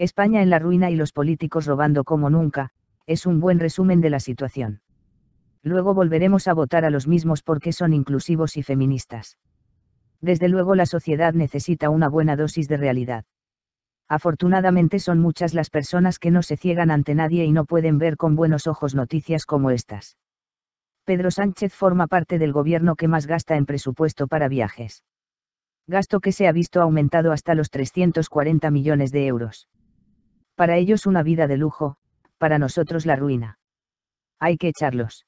España en la ruina y los políticos robando como nunca, es un buen resumen de la situación. Luego volveremos a votar a los mismos porque son inclusivos y feministas. Desde luego la sociedad necesita una buena dosis de realidad. Afortunadamente son muchas las personas que no se ciegan ante nadie y no pueden ver con buenos ojos noticias como estas. Pedro Sánchez forma parte del gobierno que más gasta en presupuesto para viajes. Gasto que se ha visto aumentado hasta los 340 millones de euros. Para ellos una vida de lujo, para nosotros la ruina. Hay que echarlos.